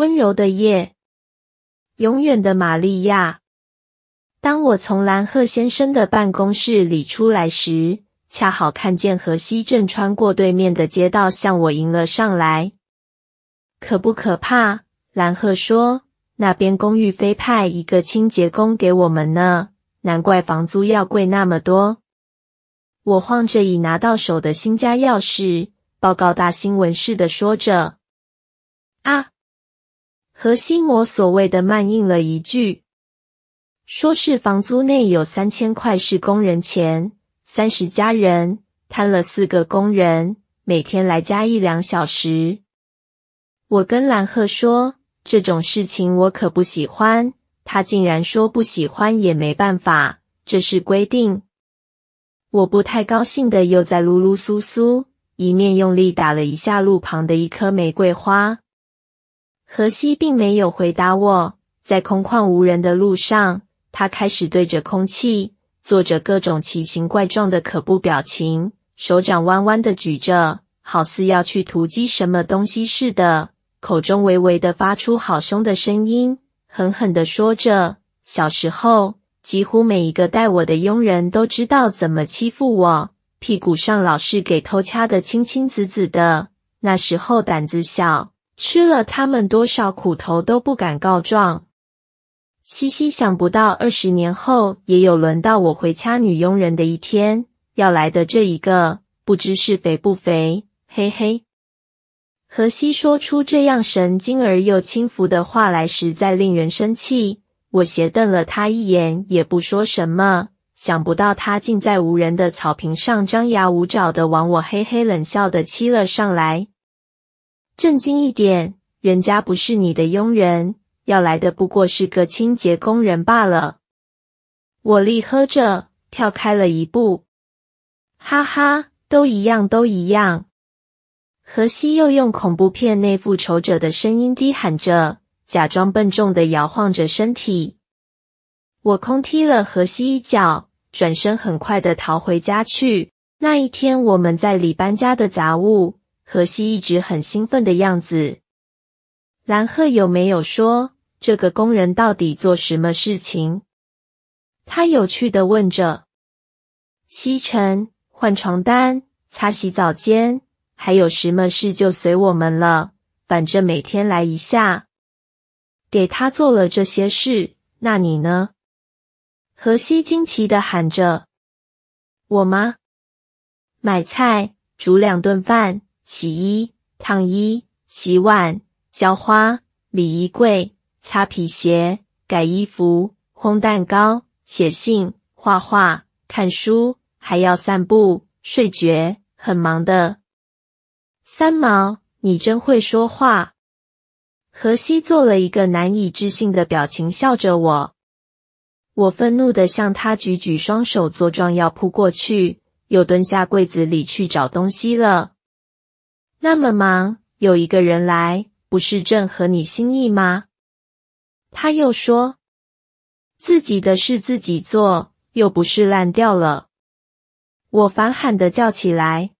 温柔的夜，永远的玛利亚。当我从蓝鹤先生的办公室里出来时，恰好看见河西正穿过对面的街道向我迎了上来。可不可怕？蓝鹤说：“那边公寓非派一个清洁工给我们呢，难怪房租要贵那么多。”我晃着已拿到手的新家钥匙，报告大新闻似的说着：“啊！”和心魔所谓的慢应了一句，说是房租内有三千块是工人钱，三十家人摊了四个工人，每天来加一两小时。我跟蓝鹤说这种事情我可不喜欢，他竟然说不喜欢也没办法，这是规定。我不太高兴的又在噜噜苏苏，一面用力打了一下路旁的一棵玫瑰花。荷西并没有回答我，在空旷无人的路上，他开始对着空气做着各种奇形怪状的可怖表情，手掌弯弯的举着，好似要去突击什么东西似的，口中微微的发出好凶的声音，狠狠地说着：“小时候，几乎每一个带我的佣人都知道怎么欺负我，屁股上老是给偷掐的青青紫紫的。那时候胆子小。”吃了他们多少苦头都不敢告状。西西想不到二十年后也有轮到我回掐女佣人的一天，要来的这一个不知是肥不肥，嘿嘿。何西说出这样神经而又轻浮的话来，实在令人生气。我斜瞪了他一眼，也不说什么。想不到他竟在无人的草坪上张牙舞爪的往我嘿嘿冷笑的欺了上来。正经一点，人家不是你的佣人，要来的不过是个清洁工人罢了。我立喝着，跳开了一步。哈哈，都一样，都一样。荷西又用恐怖片内复仇者的声音低喊着，假装笨重的摇晃着身体。我空踢了荷西一脚，转身很快的逃回家去。那一天，我们在里搬家的杂物。荷西一直很兴奋的样子。蓝鹤有没有说这个工人到底做什么事情？他有趣的问着。吸尘、换床单、擦洗澡间，还有什么事就随我们了。反正每天来一下，给他做了这些事。那你呢？荷西惊奇的喊着。我吗？买菜、煮两顿饭。洗衣、烫衣、洗碗、浇花、理衣柜、擦皮鞋、改衣服、烘蛋糕、写信、画画、看书，还要散步、睡觉，很忙的。三毛，你真会说话。荷西做了一个难以置信的表情，笑着我。我愤怒的向他举举双手，作状要扑过去，又蹲下柜子里去找东西了。那么忙，有一个人来，不是正合你心意吗？他又说：“自己的事自己做，又不是烂掉了。”我反喊的叫起来。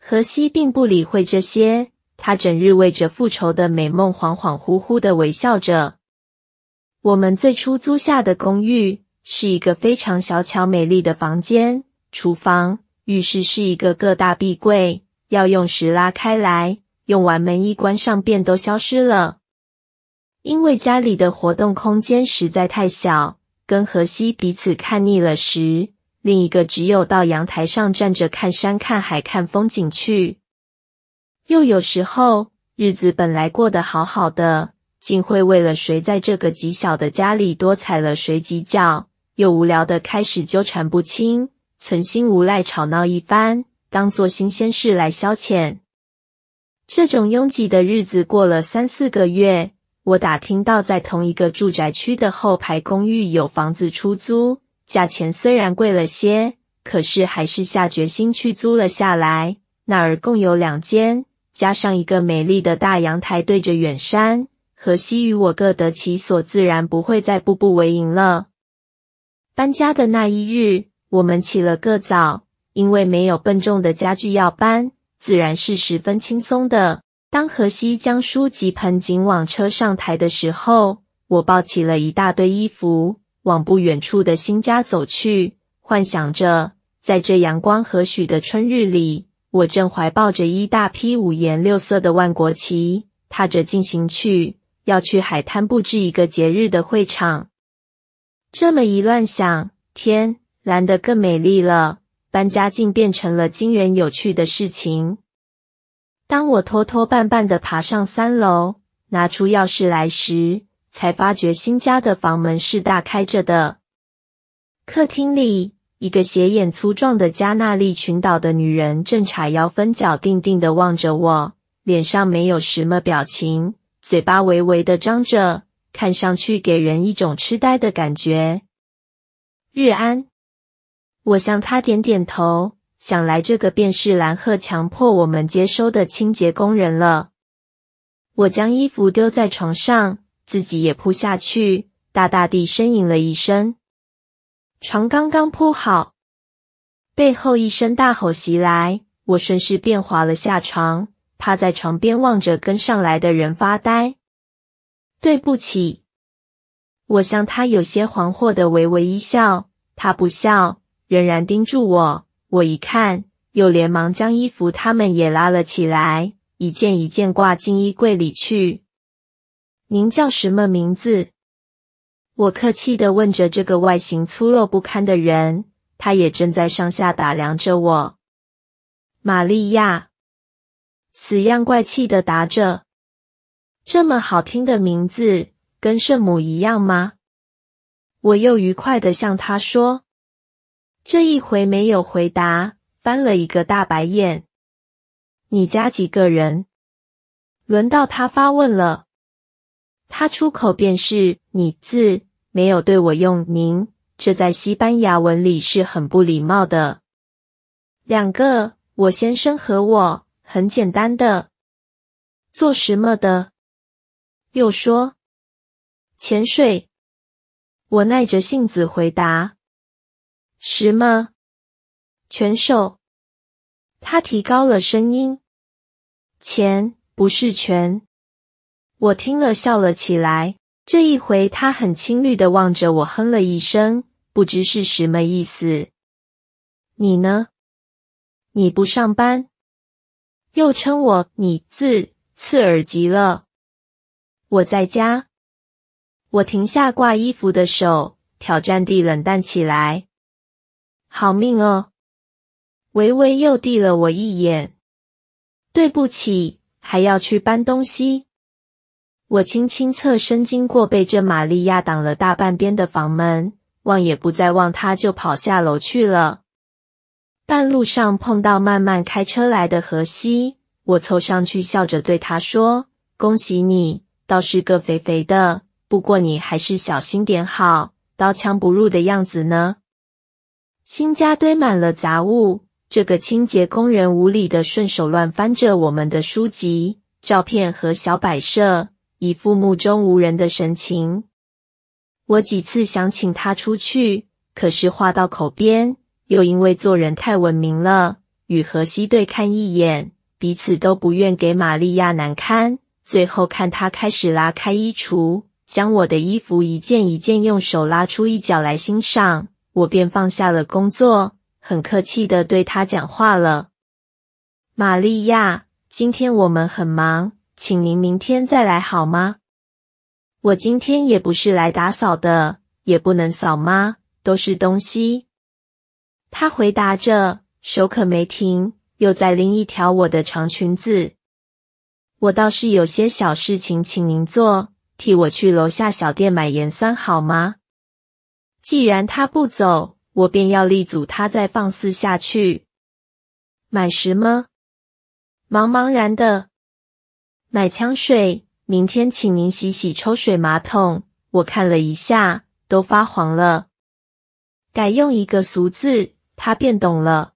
荷西并不理会这些，他整日为着复仇的美梦，恍恍惚惚的微笑着。我们最初租下的公寓是一个非常小巧美丽的房间，厨房、浴室是一个个大壁柜。要用时拉开来，用完门一关上，便都消失了。因为家里的活动空间实在太小，跟荷西彼此看腻了时，另一个只有到阳台上站着看山、看海、看风景去。又有时候，日子本来过得好好的，竟会为了谁在这个极小的家里多踩了谁几脚，又无聊的开始纠缠不清，存心无赖吵闹一番。当做新鲜事来消遣。这种拥挤的日子过了三四个月，我打听到在同一个住宅区的后排公寓有房子出租，价钱虽然贵了些，可是还是下决心去租了下来。那儿共有两间，加上一个美丽的大阳台，对着远山，河西与我各得其所，自然不会再步步为营了。搬家的那一日，我们起了个早。因为没有笨重的家具要搬，自然是十分轻松的。当荷西将书籍、盆景往车上抬的时候，我抱起了一大堆衣服，往不远处的新家走去，幻想着在这阳光和煦的春日里，我正怀抱着一大批五颜六色的万国旗，踏着进行去，要去海滩布置一个节日的会场。这么一乱想，天蓝得更美丽了。搬家竟变成了惊人有趣的事情。当我拖拖绊绊的爬上三楼，拿出钥匙来时，才发觉新家的房门是大开着的。客厅里，一个斜眼粗壮的加纳利群岛的女人正叉腰分脚，定定的望着我，脸上没有什么表情，嘴巴微微的张着，看上去给人一种痴呆的感觉。日安。我向他点点头，想来这个便是蓝鹤强迫我们接收的清洁工人了。我将衣服丢在床上，自己也扑下去，大大地呻吟了一声。床刚刚铺好，背后一声大吼袭来，我顺势便滑了下床，趴在床边望着跟上来的人发呆。对不起，我向他有些惶惑的微微一笑，他不笑。仍然盯住我，我一看，又连忙将衣服，他们也拉了起来，一件一件挂进衣柜里去。您叫什么名字？我客气的问着这个外形粗陋不堪的人，他也正在上下打量着我。玛利亚，死样怪气的答着，这么好听的名字，跟圣母一样吗？我又愉快的向他说。这一回没有回答，翻了一个大白眼。你家几个人？轮到他发问了。他出口便是：“你字没有对我用‘您’，这在西班牙文里是很不礼貌的。”两个，我先生和我，很简单的。做什么的？又说潜水。我耐着性子回答。什么拳手？他提高了声音。钱不是权。我听了笑了起来。这一回他很青绿的望着我，哼了一声，不知是什么意思。你呢？你不上班？又称我你字，刺耳极了。我在家。我停下挂衣服的手，挑战地冷淡起来。好命哦，维维又递了我一眼。对不起，还要去搬东西。我轻轻侧身经过被这玛利亚挡了大半边的房门，望也不再望她，就跑下楼去了。半路上碰到慢慢开车来的荷西，我凑上去笑着对他说：“恭喜你，倒是个肥肥的。不过你还是小心点好，刀枪不入的样子呢。”新家堆满了杂物，这个清洁工人无礼的顺手乱翻着我们的书籍、照片和小摆设，一副目中无人的神情。我几次想请他出去，可是话到口边，又因为做人太文明了，与荷西对看一眼，彼此都不愿给玛利亚难堪。最后看他开始拉开衣橱，将我的衣服一件一件用手拉出一角来欣赏。我便放下了工作，很客气的对他讲话了。玛利亚，今天我们很忙，请您明天再来好吗？我今天也不是来打扫的，也不能扫吗？都是东西。他回答着，手可没停，又在拎一条我的长裙子。我倒是有些小事情，请您做，替我去楼下小店买盐酸好吗？既然他不走，我便要力阻他再放肆下去。买什么？茫茫然的。买枪水。明天请您洗洗抽水马桶。我看了一下，都发黄了。改用一个俗字，他便懂了。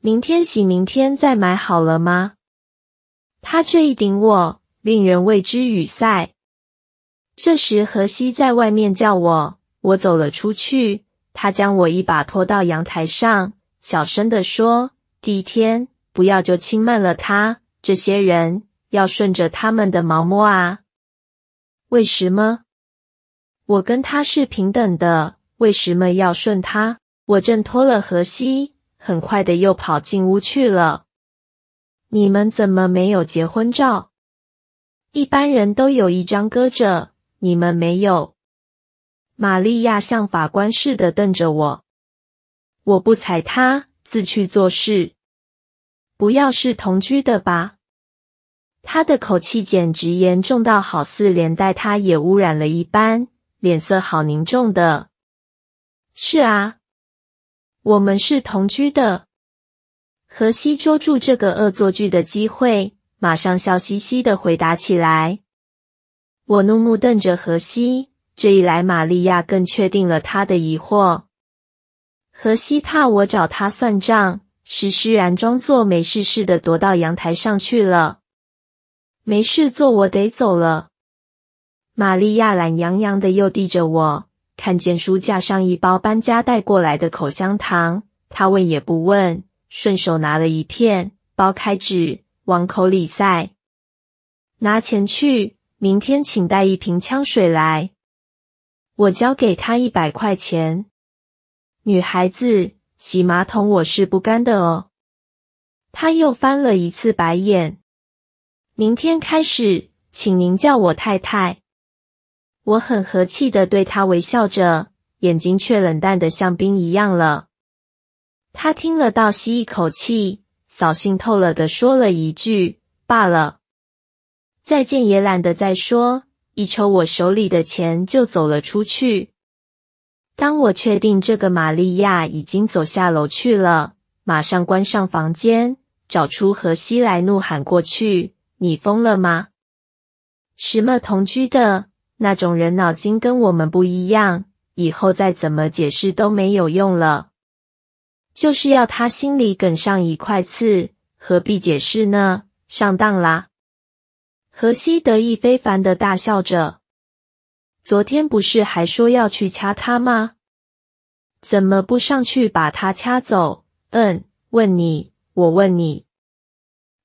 明天洗，明天再买好了吗？他这一顶我，令人为之语塞。这时荷西在外面叫我。我走了出去，他将我一把拖到阳台上，小声的说：“第一天不要就轻慢了他，这些人要顺着他们的毛摸啊。”为什么？我跟他是平等的，为什么要顺他？我挣脱了河西，很快的又跑进屋去了。你们怎么没有结婚照？一般人都有一张搁着，你们没有。玛利亚像法官似的瞪着我，我不睬他，自去做事。不要是同居的吧？他的口气简直严重到好似连带他也污染了一般，脸色好凝重的。是啊，我们是同居的。荷西捉住这个恶作剧的机会，马上笑嘻嘻的回答起来。我怒目瞪着荷西。这一来，玛利亚更确定了他的疑惑。荷西怕我找他算账，施施然装作没事似的躲到阳台上去了。没事做，我得走了。玛利亚懒洋洋的又递着我，看见书架上一包搬家带过来的口香糖，他问也不问，顺手拿了一片，剥开纸往口里塞。拿钱去，明天请带一瓶枪水来。我交给他一百块钱。女孩子洗马桶，我是不干的哦。他又翻了一次白眼。明天开始，请您叫我太太。我很和气的对他微笑着，眼睛却冷淡的像冰一样了。他听了倒吸一口气，扫兴透了的说了一句：“罢了，再见，也懒得再说。”一抽我手里的钱，就走了出去。当我确定这个玛利亚已经走下楼去了，马上关上房间，找出荷西来怒喊过去：“你疯了吗？什么同居的？那种人脑筋跟我们不一样，以后再怎么解释都没有用了，就是要他心里梗上一块刺，何必解释呢？上当啦！”荷西得意非凡的大笑着：“昨天不是还说要去掐他吗？怎么不上去把他掐走？”“嗯，问你，我问你。”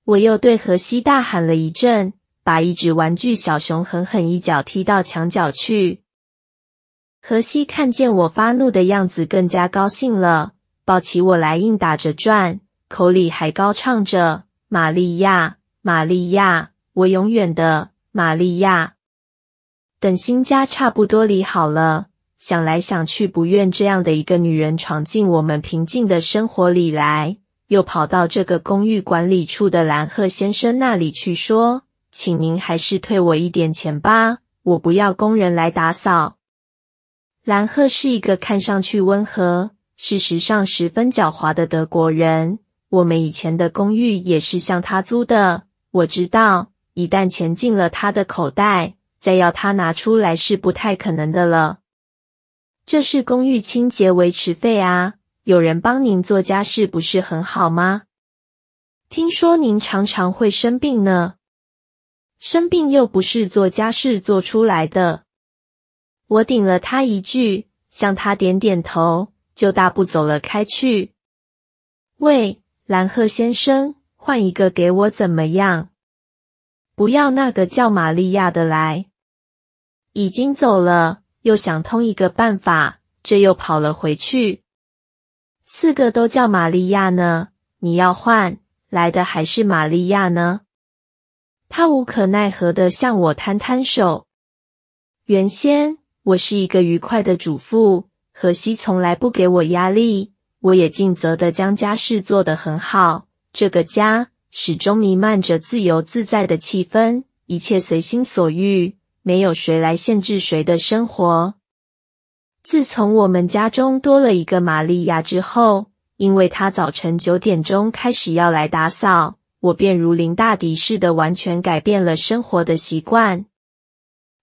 我又对荷西大喊了一阵，把一只玩具小熊狠狠一脚踢到墙角去。荷西看见我发怒的样子，更加高兴了，抱起我来硬打着转，口里还高唱着：“玛利亚，玛利亚。”我永远的玛利亚。等新家差不多理好了，想来想去，不愿这样的一个女人闯进我们平静的生活里来，又跑到这个公寓管理处的蓝鹤先生那里去说：“请您还是退我一点钱吧，我不要工人来打扫。”蓝鹤是一个看上去温和，事实上十分狡猾的德国人。我们以前的公寓也是向他租的，我知道。一旦钱进了他的口袋，再要他拿出来是不太可能的了。这是公寓清洁维持费啊！有人帮您做家事不是很好吗？听说您常常会生病呢。生病又不是做家事做出来的。我顶了他一句，向他点点头，就大步走了开去。喂，蓝鹤先生，换一个给我怎么样？不要那个叫玛利亚的来，已经走了。又想通一个办法，这又跑了回去。四个都叫玛利亚呢，你要换来的还是玛利亚呢？他无可奈何的向我摊摊手。原先我是一个愉快的主妇，荷西从来不给我压力，我也尽责的将家事做得很好。这个家。始终弥漫着自由自在的气氛，一切随心所欲，没有谁来限制谁的生活。自从我们家中多了一个玛利亚之后，因为她早晨九点钟开始要来打扫，我便如临大敌似的，完全改变了生活的习惯。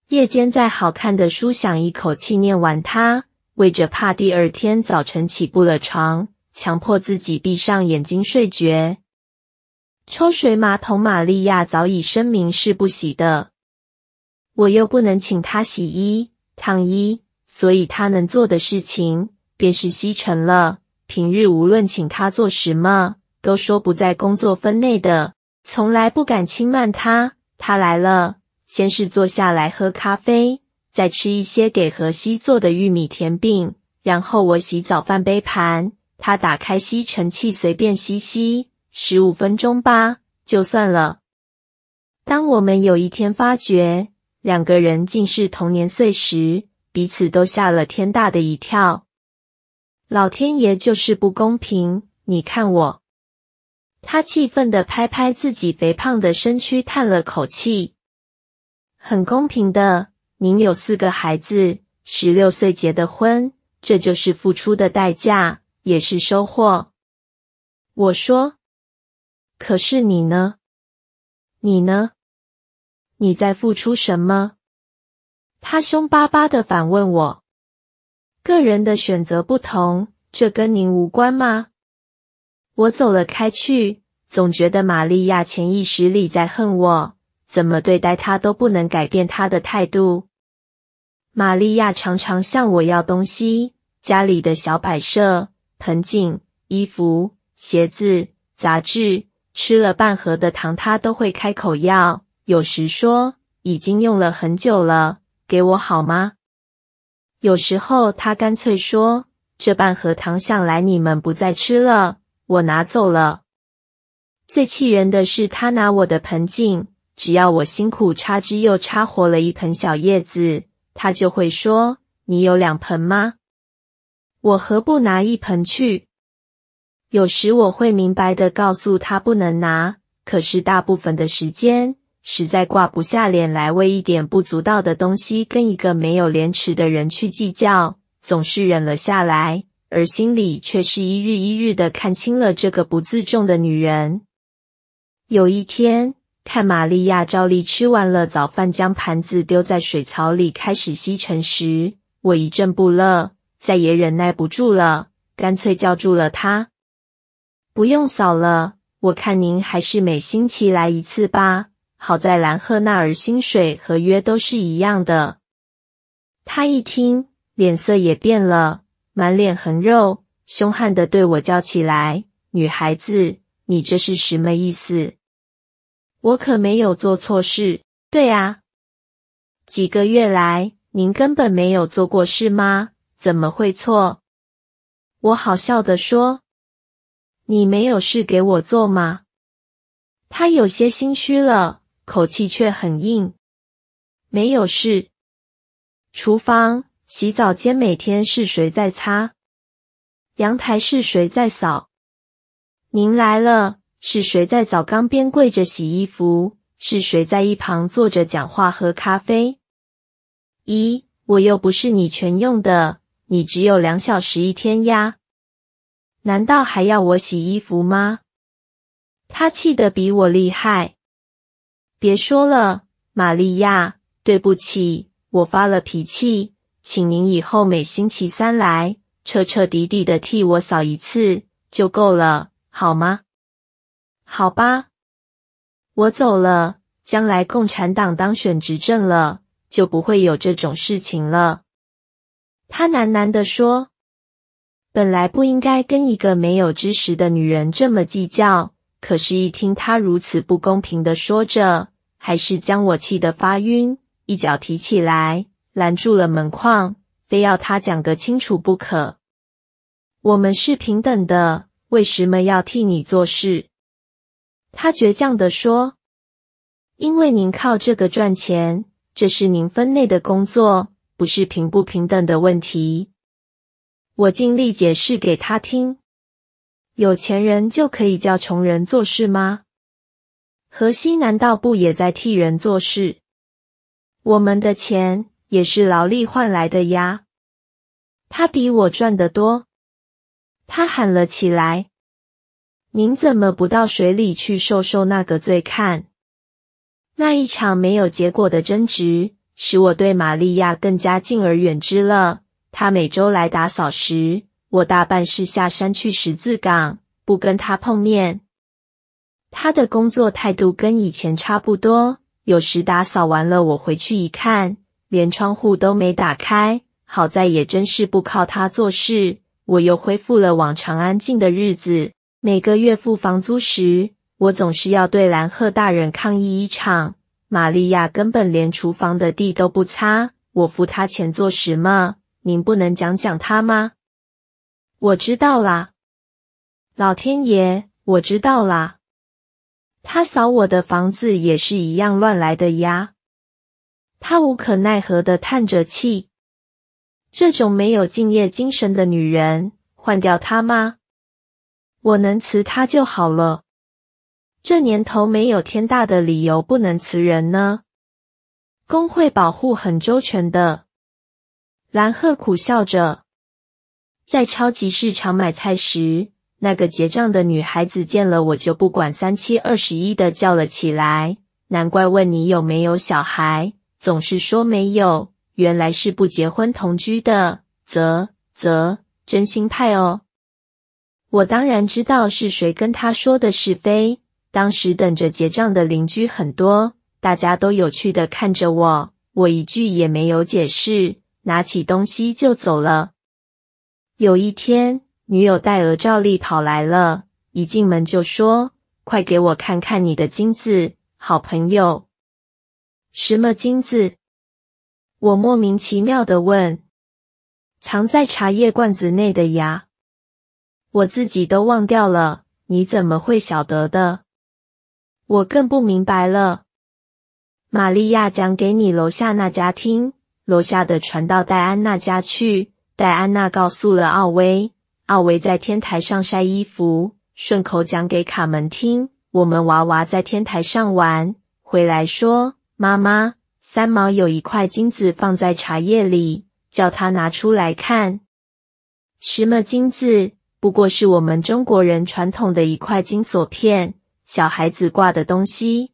夜间再好看的书，想一口气念完它，为着怕第二天早晨起不了床，强迫自己闭上眼睛睡觉。抽水马桶，玛利亚早已声明是不洗的。我又不能请她洗衣、烫衣，所以她能做的事情便是吸尘了。平日无论请她做什么，都说不在工作分内的，从来不敢轻慢她。她来了，先是坐下来喝咖啡，再吃一些给荷西做的玉米甜饼，然后我洗早饭杯盘，她打开吸尘器随便吸吸。十五分钟吧，就算了。当我们有一天发觉两个人竟是同年岁时，彼此都吓了天大的一跳。老天爷就是不公平！你看我，他气愤地拍拍自己肥胖的身躯，叹了口气：“很公平的，您有四个孩子，十六岁结的婚，这就是付出的代价，也是收获。”我说。可是你呢？你呢？你在付出什么？他凶巴巴的反问我。个人的选择不同，这跟您无关吗？我走了开去，总觉得玛利亚潜意识里在恨我，怎么对待她都不能改变她的态度。玛利亚常常向我要东西，家里的小摆设、盆景、衣服、鞋子、杂志。吃了半盒的糖，他都会开口要。有时说已经用了很久了，给我好吗？有时候他干脆说这半盒糖向来你们不再吃了，我拿走了。最气人的是他拿我的盆景，只要我辛苦插枝又插活了一盆小叶子，他就会说你有两盆吗？我何不拿一盆去？有时我会明白的告诉他不能拿，可是大部分的时间实在挂不下脸来为一点不足道的东西跟一个没有廉耻的人去计较，总是忍了下来，而心里却是一日一日的看清了这个不自重的女人。有一天，看玛利亚照例吃完了早饭，将盘子丢在水槽里开始吸尘时，我一阵不乐，再也忍耐不住了，干脆叫住了她。不用扫了，我看您还是每星期来一次吧。好在兰赫那儿薪水合约都是一样的。他一听，脸色也变了，满脸横肉，凶悍的对我叫起来：“女孩子，你这是什么意思？我可没有做错事。”“对啊，几个月来您根本没有做过事吗？怎么会错？”我好笑的说。你没有事给我做吗？他有些心虚了，口气却很硬。没有事。厨房、洗澡间每天是谁在擦？阳台是谁在扫？您来了，是谁在澡缸边跪着洗衣服？是谁在一旁坐着讲话喝咖啡？咦，我又不是你全用的，你只有两小时一天呀。难道还要我洗衣服吗？他气得比我厉害。别说了，玛利亚，对不起，我发了脾气。请您以后每星期三来，彻彻底底的替我扫一次，就够了，好吗？好吧，我走了。将来共产党当选执政了，就不会有这种事情了。他喃喃地说。本来不应该跟一个没有知识的女人这么计较，可是，一听她如此不公平的说着，还是将我气得发晕，一脚提起来拦住了门框，非要她讲个清楚不可。我们是平等的，为什么要替你做事？她倔强的说：“因为您靠这个赚钱，这是您分内的工作，不是平不平等的问题。”我尽力解释给他听：“有钱人就可以叫穷人做事吗？荷西难道不也在替人做事？我们的钱也是劳力换来的呀。他比我赚得多。”他喊了起来：“您怎么不到水里去受受那个罪看？”那一场没有结果的争执，使我对玛利亚更加敬而远之了。他每周来打扫时，我大半是下山去十字港，不跟他碰面。他的工作态度跟以前差不多。有时打扫完了，我回去一看，连窗户都没打开。好在也真是不靠他做事，我又恢复了往常安静的日子。每个月付房租时，我总是要对蓝鹤大人抗议一场。玛利亚根本连厨房的地都不擦，我付他钱做什么？您不能讲讲他吗？我知道啦，老天爷，我知道啦。他扫我的房子也是一样乱来的呀。他无可奈何的叹着气。这种没有敬业精神的女人，换掉她吗？我能辞她就好了。这年头没有天大的理由不能辞人呢。工会保护很周全的。蓝鹤苦笑着，在超级市场买菜时，那个结账的女孩子见了我就不管三七二十一的叫了起来。难怪问你有没有小孩，总是说没有，原来是不结婚同居的，啧啧，真心派哦。我当然知道是谁跟他说的是非。当时等着结账的邻居很多，大家都有趣的看着我，我一句也没有解释。拿起东西就走了。有一天，女友戴娥照例跑来了，一进门就说：“快给我看看你的金子，好朋友。”“什么金子？”我莫名其妙的问。“藏在茶叶罐子内的呀。”“我自己都忘掉了，你怎么会晓得的？”我更不明白了。“玛利亚讲给你楼下那家听。”楼下的传到戴安娜家去，戴安娜告诉了奥维，奥维在天台上晒衣服，顺口讲给卡门听。我们娃娃在天台上玩，回来说：“妈妈，三毛有一块金子放在茶叶里，叫他拿出来看。”什么金子？不过是我们中国人传统的一块金锁片，小孩子挂的东西。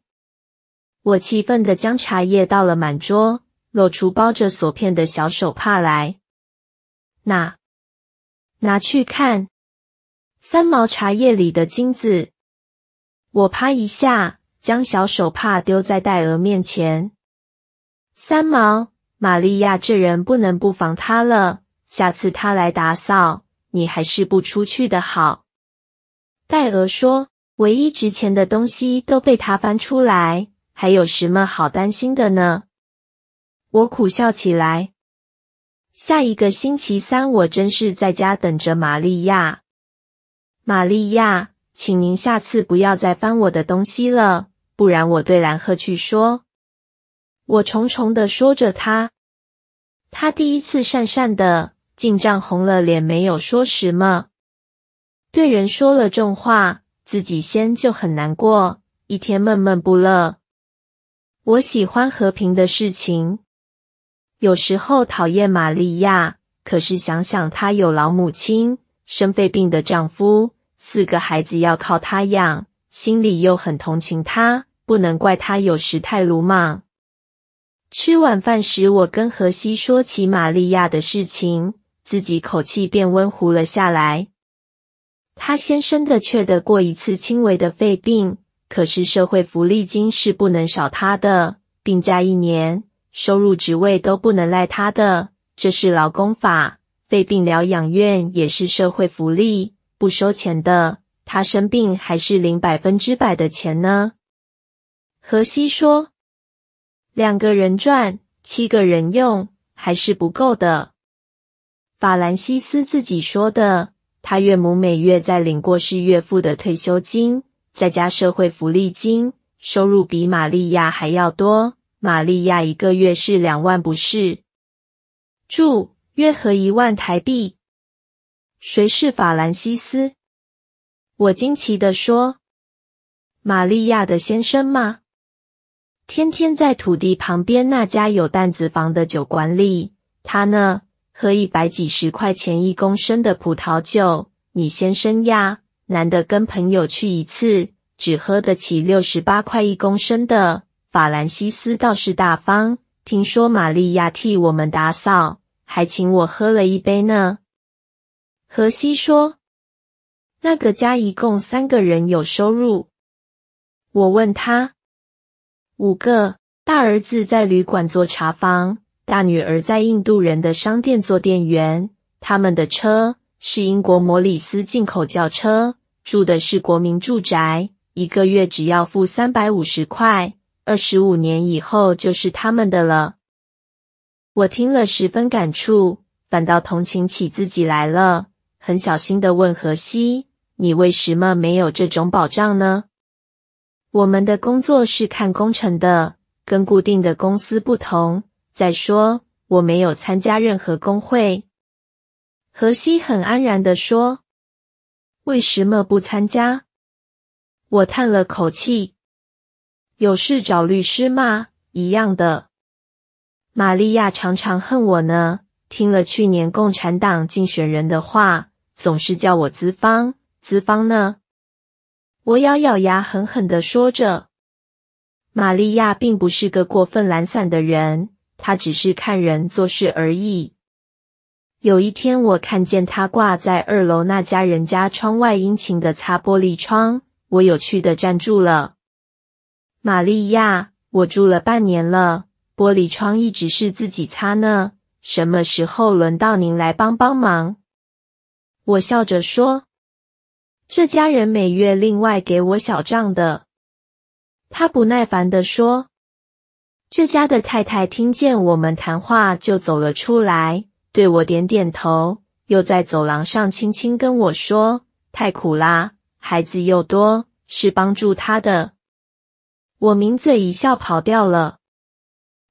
我气愤的将茶叶倒了满桌。露出包着锁片的小手帕来，那，拿去看三毛茶叶里的金子。我啪一下将小手帕丢在戴娥面前。三毛，玛利亚这人不能不防他了。下次他来打扫，你还是不出去的好。戴娥说：“唯一值钱的东西都被他翻出来，还有什么好担心的呢？”我苦笑起来。下一个星期三，我真是在家等着玛利亚。玛利亚，请您下次不要再翻我的东西了，不然我对蓝鹤去说。我重重的说着他。他第一次讪讪的，竟涨红了脸，没有说什么。对人说了重话，自己先就很难过，一天闷闷不乐。我喜欢和平的事情。有时候讨厌玛利亚，可是想想她有老母亲、生肺病的丈夫、四个孩子要靠她养，心里又很同情她，不能怪她有时太鲁莽。吃晚饭时，我跟荷西说起玛利亚的事情，自己口气变温和了下来。她先生的却得过一次轻微的肺病，可是社会福利金是不能少她的，病假一年。收入、职位都不能赖他的，这是劳工法。肺病疗养院也是社会福利，不收钱的。他生病还是领百分之百的钱呢？荷西说：“两个人赚，七个人用，还是不够的。”法兰西斯自己说的，他岳母每月在领过世岳父的退休金，再加社会福利金，收入比玛利亚还要多。玛利亚一个月是两万，不是？注约合一万台币。谁是法兰西斯？我惊奇地说：“玛利亚的先生吗？天天在土地旁边那家有担子房的酒馆里，他呢，喝一百几十块钱一公升的葡萄酒。你先生呀，难得跟朋友去一次，只喝得起六十八块一公升的。”法兰西斯倒是大方，听说玛利亚替我们打扫，还请我喝了一杯呢。荷西说：“那个家一共三个人有收入。”我问他：“五个大儿子在旅馆做茶房，大女儿在印度人的商店做店员。他们的车是英国摩里斯进口轿车，住的是国民住宅，一个月只要付三百五十块。”二十五年以后就是他们的了。我听了十分感触，反倒同情起自己来了。很小心的问荷西：“你为什么没有这种保障呢？”我们的工作是看工程的，跟固定的公司不同。再说，我没有参加任何工会。荷西很安然的说：“为什么不参加？”我叹了口气。有事找律师吗？一样的，玛利亚常常恨我呢。听了去年共产党竞选人的话，总是叫我资方，资方呢。我咬咬牙，狠狠地说着。玛利亚并不是个过分懒散的人，她只是看人做事而已。有一天，我看见她挂在二楼那家人家窗外，殷勤的擦玻璃窗，我有趣的站住了。玛利亚，我住了半年了，玻璃窗一直是自己擦呢。什么时候轮到您来帮帮忙？我笑着说：“这家人每月另外给我小账的。”他不耐烦地说：“这家的太太听见我们谈话，就走了出来，对我点点头，又在走廊上轻轻跟我说：太苦啦，孩子又多，是帮助他的。”我抿嘴一笑，跑掉了。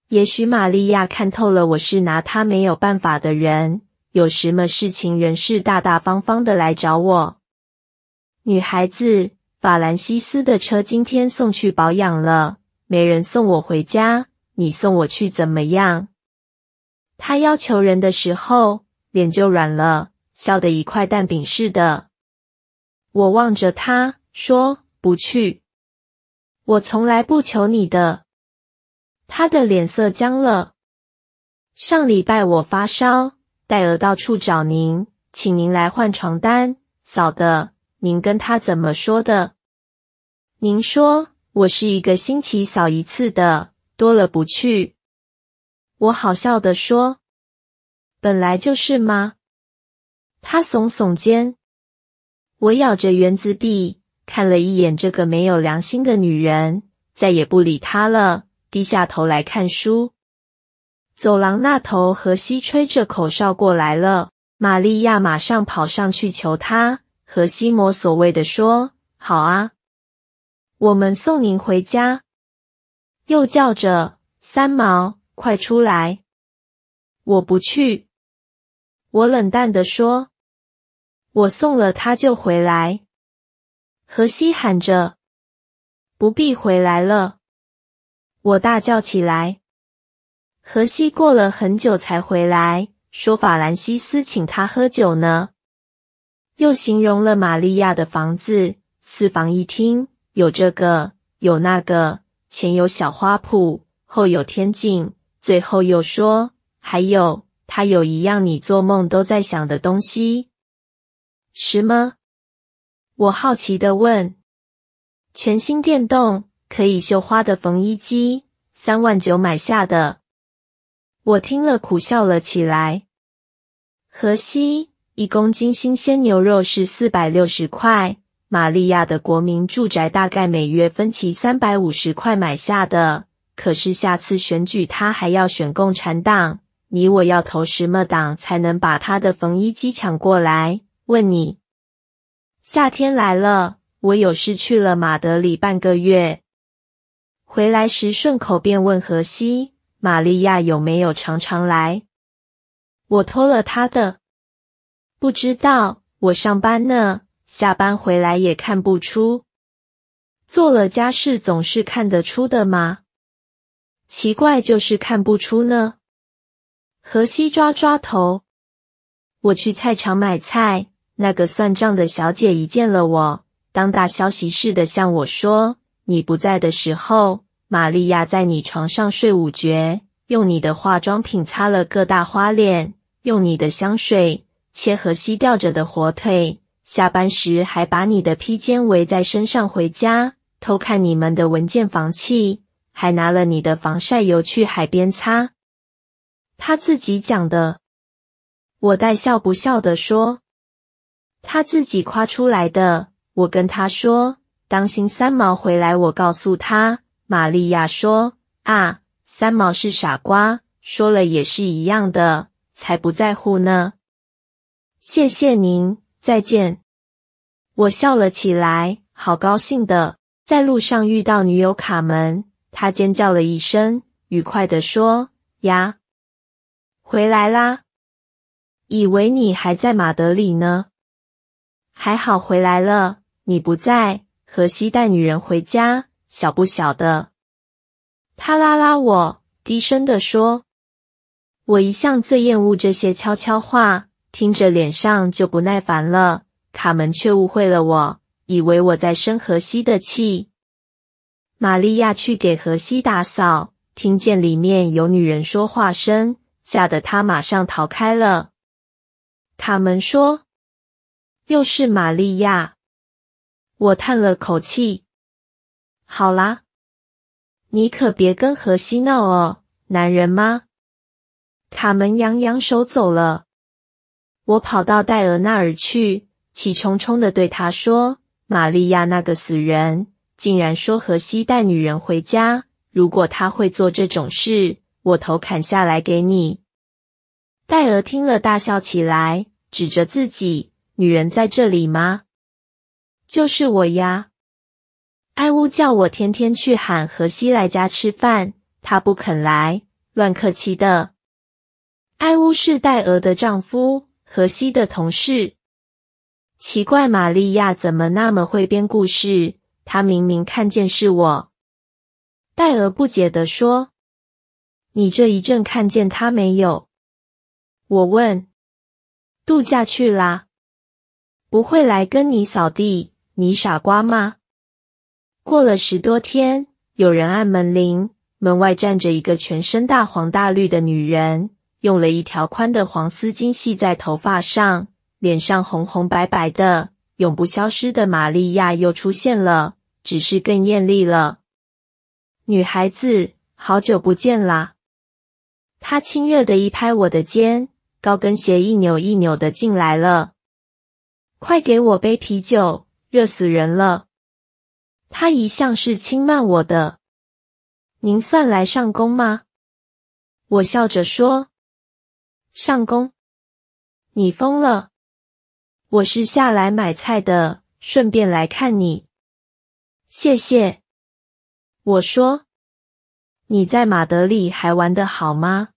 也许玛利亚看透了，我是拿他没有办法的人。有什么事情，人是大大方方的来找我。女孩子，法兰西斯的车今天送去保养了，没人送我回家，你送我去怎么样？他要求人的时候，脸就软了，笑得一块蛋饼似的。我望着他说：“不去。”我从来不求你的。他的脸色僵了。上礼拜我发烧，戴尔到处找您，请您来换床单。嫂的，您跟他怎么说的？您说我是一个星期扫一次的，多了不去。我好笑的说：“本来就是吗？”他耸耸肩。我咬着圆子笔。看了一眼这个没有良心的女人，再也不理她了。低下头来看书。走廊那头，荷西吹着口哨过来了。玛利亚马上跑上去求他。荷西莫所谓的说：“好啊，我们送您回家。”又叫着：“三毛，快出来！”我不去。我冷淡的说：“我送了他就回来。”荷西喊着：“不必回来了！”我大叫起来。荷西过了很久才回来，说法兰西斯请他喝酒呢。又形容了玛利亚的房子，四房一厅，有这个，有那个，前有小花圃，后有天井。最后又说：“还有，他有一样你做梦都在想的东西，什么？我好奇的问：“全新电动可以绣花的缝衣机，三万九买下的。”我听了苦笑了起来。河西，一公斤新鲜牛肉是四百六十块。玛利亚的国民住宅大概每月分期三百五十块买下的。可是下次选举他还要选共产党，你我要投什么党才能把他的缝衣机抢过来？问你。夏天来了，我有事去了马德里半个月。回来时顺口便问荷西、玛利亚有没有常常来。我偷了他的，不知道。我上班呢，下班回来也看不出。做了家事总是看得出的吗？奇怪，就是看不出呢。荷西抓抓头。我去菜场买菜。那个算账的小姐一见了我，当大消息似的向我说：“你不在的时候，玛利亚在你床上睡午觉，用你的化妆品擦了个大花脸，用你的香水切和吸吊着的火腿。下班时还把你的披肩围在身上回家，偷看你们的文件房契，还拿了你的防晒油去海边擦。”他自己讲的，我带笑不笑的说。他自己夸出来的。我跟他说：“当心三毛回来。”我告诉他，玛利亚说：“啊，三毛是傻瓜，说了也是一样的，才不在乎呢。”谢谢您，再见。我笑了起来，好高兴的。在路上遇到女友卡门，她尖叫了一声，愉快地说：“呀，回来啦！以为你还在马德里呢。”还好回来了，你不在，荷西带女人回家，晓不晓得？他拉拉我，低声的说：“我一向最厌恶这些悄悄话，听着脸上就不耐烦了。”卡门却误会了我，以为我在生荷西的气。玛利亚去给荷西打扫，听见里面有女人说话声，吓得她马上逃开了。卡门说。又是玛利亚，我叹了口气。好啦，你可别跟荷西闹哦，男人吗？卡门扬扬手走了。我跑到戴尔那儿去，气冲冲的对他说：“玛利亚那个死人，竟然说荷西带女人回家。如果他会做这种事，我头砍下来给你。”戴尔听了大笑起来，指着自己。女人在这里吗？就是我呀。艾乌叫我天天去喊荷西来家吃饭，他不肯来，乱客气的。艾乌是戴娥的丈夫，荷西的同事。奇怪，玛利亚怎么那么会编故事？她明明看见是我。戴娥不解地说：“你这一阵看见她没有？”我问：“度假去啦。”不会来跟你扫地，你傻瓜吗？过了十多天，有人按门铃，门外站着一个全身大黄大绿的女人，用了一条宽的黄丝巾系在头发上，脸上红红白白的，永不消失的玛利亚又出现了，只是更艳丽了。女孩子，好久不见啦！她亲热的一拍我的肩，高跟鞋一扭一扭的进来了。快给我杯啤酒，热死人了！他一向是轻慢我的。您算来上工吗？我笑着说：“上工，你疯了！我是下来买菜的，顺便来看你。”谢谢。我说：“你在马德里还玩的好吗？”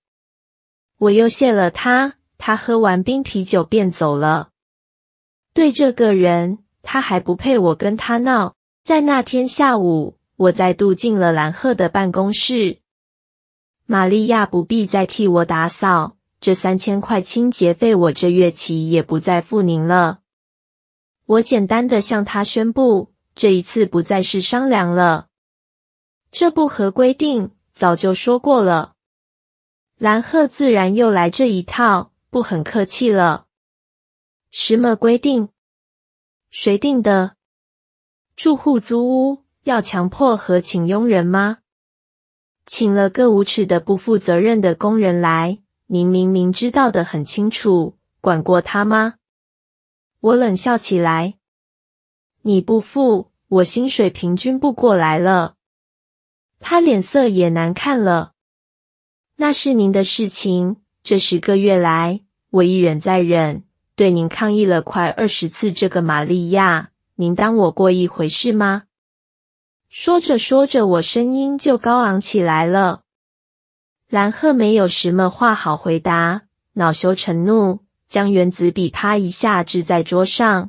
我又谢了他。他喝完冰啤酒便走了。对这个人，他还不配我跟他闹。在那天下午，我再度进了蓝鹤的办公室。玛利亚不必再替我打扫，这三千块清洁费，我这月起也不再付您了。我简单的向他宣布，这一次不再是商量了，这不合规定，早就说过了。蓝鹤自然又来这一套，不很客气了。什么规定？谁定的？住户租屋要强迫和请佣人吗？请了个无耻的、不负责任的工人来，您明明知道的很清楚，管过他吗？我冷笑起来：“你不付我薪水，平均不过来了。”他脸色也难看了。那是您的事情。这十个月来，我一忍再忍。对您抗议了快二十次，这个玛利亚，您当我过一回事吗？说着说着，我声音就高昂起来了。蓝鹤没有什么话好回答，恼羞成怒，将原子笔啪一下掷在桌上。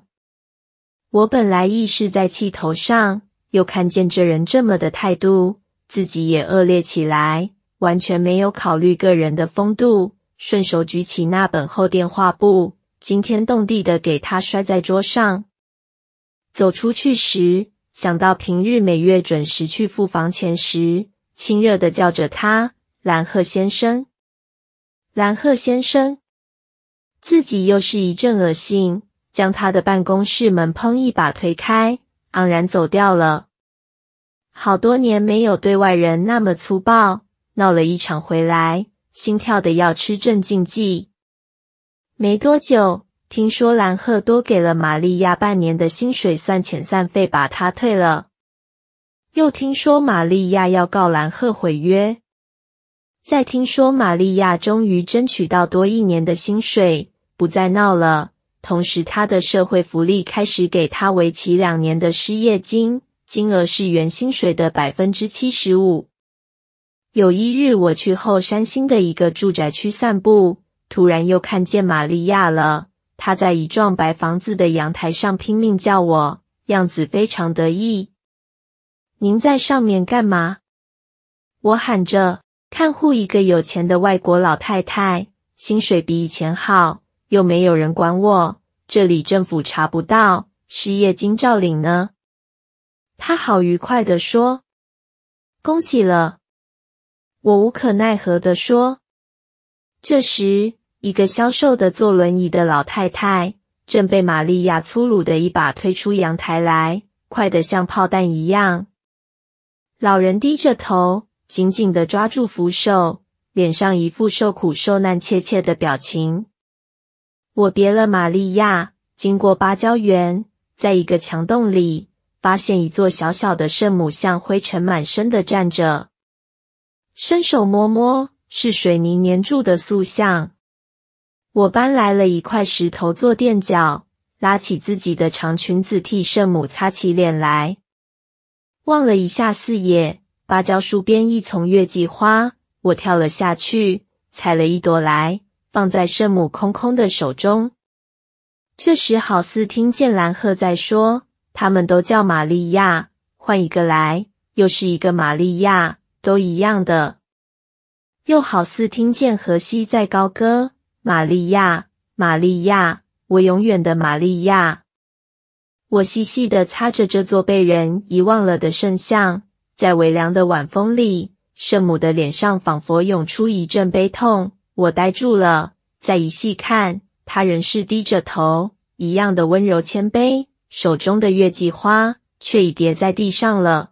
我本来意是在气头上，又看见这人这么的态度，自己也恶劣起来，完全没有考虑个人的风度，顺手举起那本厚电话簿。惊天动地的给他摔在桌上，走出去时想到平日每月准时去付房钱时，亲热的叫着他“蓝鹤先生”，蓝鹤先生，自己又是一阵恶心，将他的办公室门砰一把推开，昂然走掉了。好多年没有对外人那么粗暴，闹了一场回来，心跳的要吃镇静剂。没多久，听说蓝鹤多给了玛利亚半年的薪水算遣散费，把他退了。又听说玛利亚要告蓝鹤毁约。再听说玛利亚终于争取到多一年的薪水，不再闹了。同时，他的社会福利开始给他为期两年的失业金，金额是原薪水的百分之七十五。有一日，我去后山新的一个住宅区散步。突然又看见玛利亚了，她在一幢白房子的阳台上拼命叫我，样子非常得意。您在上面干嘛？我喊着看护一个有钱的外国老太太，薪水比以前好，又没有人管我，这里政府查不到，失业金照领呢。他好愉快的说：“恭喜了。”我无可奈何的说：“这时。”一个消瘦的坐轮椅的老太太，正被玛利亚粗鲁的一把推出阳台来，快得像炮弹一样。老人低着头，紧紧的抓住扶手，脸上一副受苦受难、怯怯的表情。我别了玛利亚，经过芭蕉园，在一个墙洞里发现一座小小的圣母像，灰尘满身的站着，伸手摸摸，是水泥粘住的塑像。我搬来了一块石头做垫脚，拉起自己的长裙子，替圣母擦起脸来。望了一下四野，芭蕉树边一丛月季花，我跳了下去，采了一朵来，放在圣母空空的手中。这时好似听见蓝鹤在说：“他们都叫玛利亚，换一个来，又是一个玛利亚，都一样的。”又好似听见荷西在高歌。玛利亚，玛利亚，我永远的玛利亚。我细细的擦着这座被人遗忘了的圣像，在微凉的晚风里，圣母的脸上仿佛涌出一阵悲痛。我呆住了，再一细看，她仍是低着头，一样的温柔谦卑，手中的月季花却已跌在地上了。